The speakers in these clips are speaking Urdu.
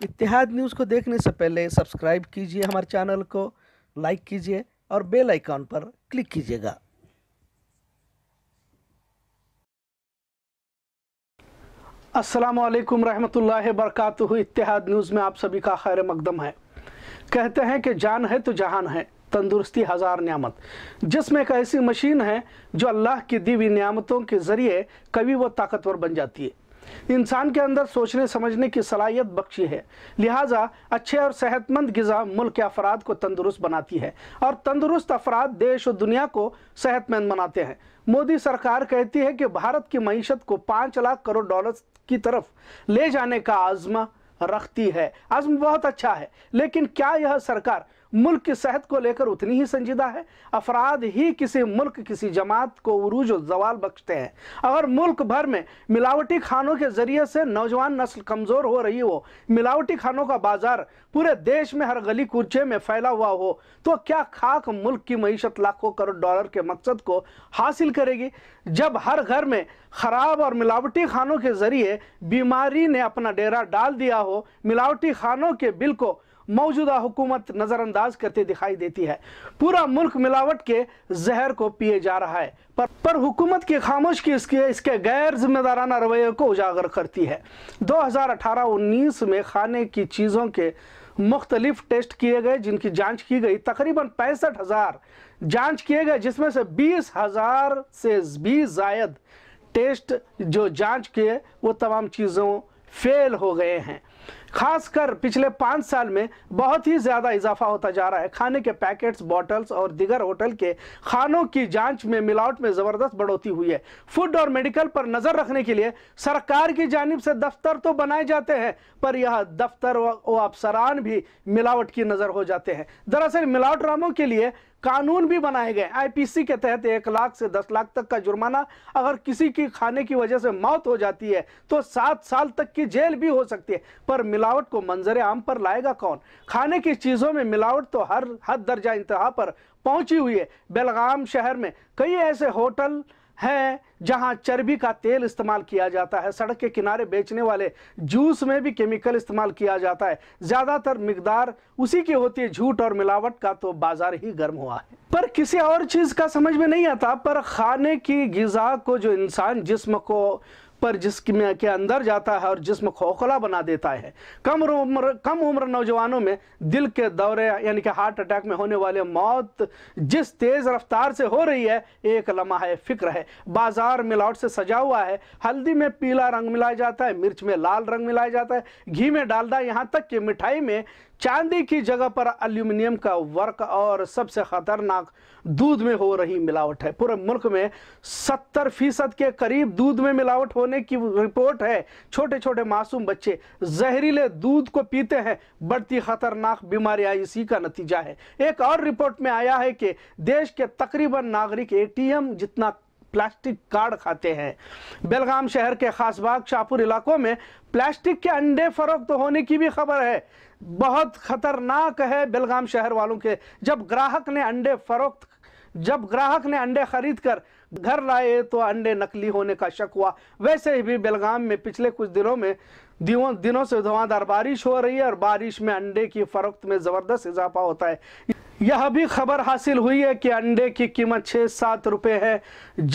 اتحاد نیوز کو دیکھنے سے پہلے سبسکرائب کیجئے ہمارے چینل کو لائک کیجئے اور بیل آئیکن پر کلک کیجئے گا السلام علیکم رحمت اللہ برکاتہ اتحاد نیوز میں آپ سبھی کا خیر مقدم ہے کہتے ہیں کہ جان ہے تو جہان ہے تندرستی ہزار نعمت جس میں ایک ایسی مشین ہے جو اللہ کی دیوی نعمتوں کے ذریعے کبھی وہ طاقتور بن جاتی ہے انسان کے اندر سوچنے سمجھنے کی صلاحیت بخشی ہے لہٰذا اچھے اور صحت مند غذا ملک کے افراد کو تندرست بناتی ہے اور تندرست افراد دیش و دنیا کو صحت مند بناتے ہیں مودی سرکار کہتی ہے کہ بھارت کی معیشت کو پانچ لاکھ کروڑ ڈالرز کی طرف لے جانے کا آزما رکھتی ہے عزم بہت اچھا ہے لیکن کیا یہ سرکار ملک کی صحت کو لے کر اتنی ہی سنجیدہ ہے افراد ہی کسی ملک کسی جماعت کو عروج و زوال بخشتے ہیں اگر ملک بھر میں ملاوٹی کھانوں کے ذریعے سے نوجوان نسل کمزور ہو رہی ہو ملاوٹی کھانوں کا بازار پورے دیش میں ہر گلی کچے میں پھیلا ہوا ہو تو کیا خاک ملک کی معیشت لاکھوں کروڑ ڈالر کے مقصد کو حاصل کرے گی جب ہر گھر میں خراب اور ملاوٹی کھانوں کے ذریعے بیماری نے اپنا ڈیرہ ڈال دیا ہو ملاوٹی خانوں کے بل کو موجودہ حکومت نظر انداز کرتے دکھائی دیتی ہے پورا ملک ملاوٹ کے زہر کو پیے جا رہا ہے پر حکومت کی خاموش کی اس کے غیر ذمہ دارانہ رویے کو اجاگر کرتی ہے دو ہزار اٹھارہ انیس میں کھانے کی چیزوں کے مختلف ٹیسٹ کیے گئے جن کی جانچ کی گئی تقریباً پینسٹھ ہزار جانچ کیے گئے جس میں سے بیس ہزار سے بھی زائد ٹیسٹ جو جانچ کیے وہ تمام چیزوں فیل ہو گئے ہیں خاص کر پچھلے پانچ سال میں بہت ہی زیادہ اضافہ ہوتا جا رہا ہے کھانے کے پیکٹس بوٹلز اور دیگر ہوٹل کے کھانوں کی جانچ میں ملاوٹ میں زبردست بڑھوتی ہوئی ہے فوڈ اور میڈیکل پر نظر رکھنے کے لیے سرکار کی جانب سے دفتر تو بنائے جاتے ہیں پر یہ دفتر و افسران بھی ملاوٹ کی نظر ہو جاتے ہیں دراصل ملاوٹ راموں کے لیے قانون بھی بنائے گئے آئی پی سی کے تحت ایک لاکھ سے دس لاکھ تک کا جرمانہ اگر کسی کی کھانے کی وجہ سے موت ہو جاتی ہے تو سات سال تک کی جیل بھی ہو سکتی ہے پر ملاوٹ کو منظر عام پر لائے گا کون کھانے کی چیزوں میں ملاوٹ تو ہر حد درجہ انتہا پر پہنچی ہوئی ہے بیلغام شہر میں کئی ایسے ہوٹل ہے جہاں چربی کا تیل استعمال کیا جاتا ہے سڑک کے کنارے بیچنے والے جوس میں بھی کیمیکل استعمال کیا جاتا ہے زیادہ تر مقدار اسی کی ہوتی ہے جھوٹ اور ملاوٹ کا تو بازار ہی گرم ہوا ہے پر کسی اور چیز کا سمجھ میں نہیں آتا پر کھانے کی غذا کو جو انسان جسم کو جسم جس کے اندر جاتا ہے اور جسم کھوکھلا بنا دیتا ہے عمر کم عمر نوجوانوں میں دل کے دورے یعنی کہ ہارٹ اٹیک میں ہونے والے موت جس تیز رفتار سے ہو رہی ہے ایک لمحہ فکر ہے بازار ملاوٹ سے سجا ہوا ہے ہلدی میں پیلا رنگ ملایا جاتا ہے مرچ میں لال رنگ ملایا جاتا ہے گھی میں ڈال یہاں تک کہ مٹھائی میں چاندی کی جگہ پر الومینیم کا ورک اور سب سے خطرناک دودھ میں ہو رہی ملاوٹ ہے پورے ملک میں ستر فیصد کے قریب دودھ میں ملاوٹ ہونے ہونے کی رپورٹ ہے چھوٹے چھوٹے معصوم بچے زہریلے دودھ کو پیتے ہیں بڑھتی خطرناک بیماری آئی اسی کا نتیجہ ہے ایک اور رپورٹ میں آیا ہے کہ دیش کے تقریباً ناغرک اے ٹی ایم جتنا پلاسٹک کارڈ کھاتے ہیں بلغام شہر کے خاص باغ شاپور علاقوں میں پلاسٹک کے انڈے فروخت ہونے کی بھی خبر ہے بہت خطرناک ہے بلغام شہر والوں کے جب گراہک نے انڈے فروخت جب گراہک نے انڈے خرید کر گھر لائے تو انڈے نکلی ہونے کا شک ہوا ویسے بھی بیلگام میں پچھلے کچھ دنوں میں دنوں سے دھواں دار بارش ہو رہی ہے اور بارش میں انڈے کی فروخت میں زبردست اضافہ ہوتا ہے یہ بھی خبر حاصل ہوئی ہے کہ انڈے کی قیمت چھ سات روپے ہے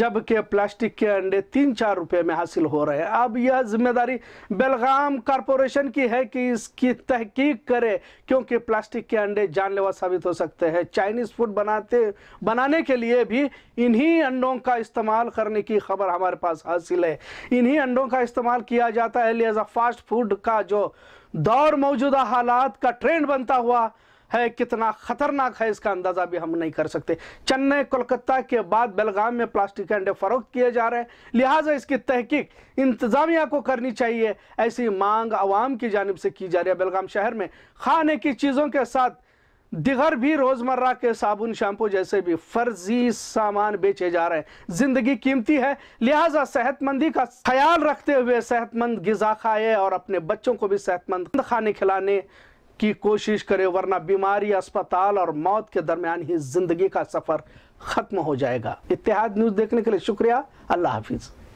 جبکہ پلاسٹک کے انڈے تین چار روپے میں حاصل ہو رہے ہیں اب یہ ذمہ داری بلغام کارپوریشن کی ہے کہ اس کی تحقیق کرے کیونکہ پلاسٹک کے انڈے جان لیوا ثابت ہو سکتے ہیں چائنیز فوڈ بناتے بنانے کے لیے بھی انہی انڈوں کا استعمال کرنے کی خبر ہمارے پاس حاصل ہے انہی انڈوں کا استعمال کیا جاتا ہے لہذا فاسٹ فوڈ کا جو دور موجودہ حالات کا ٹرینڈ بنتا ہوا ہے کتنا خطرناک ہے اس کا اندازہ بھی ہم نہیں کر سکتے چنئی کولکتہ کے بعد بلغام میں پلاسٹک فروخت کیے جا رہے ہیں لہٰذا اس کی تحقیق انتظامیہ کو کرنی چاہیے ایسی مانگ عوام کی جانب سے کی جا رہی ہے بلغام شہر میں کھانے کی چیزوں کے ساتھ دیگر بھی روز مرہ کے صابن شیمپو جیسے بھی فرضی سامان بیچے جا رہے ہیں زندگی قیمتی ہے لہٰذا صحت مندی کا خیال رکھتے ہوئے صحت مند غذا کھائے اور اپنے بچوں کو بھی صحت مند کھانے کھلانے کی کوشش کرے ورنہ بیماری اسپتال اور موت کے درمیان ہی زندگی کا سفر ختم ہو جائے گا اتحاد نیوز دیکھنے کے لیے شکریہ اللہ حافظ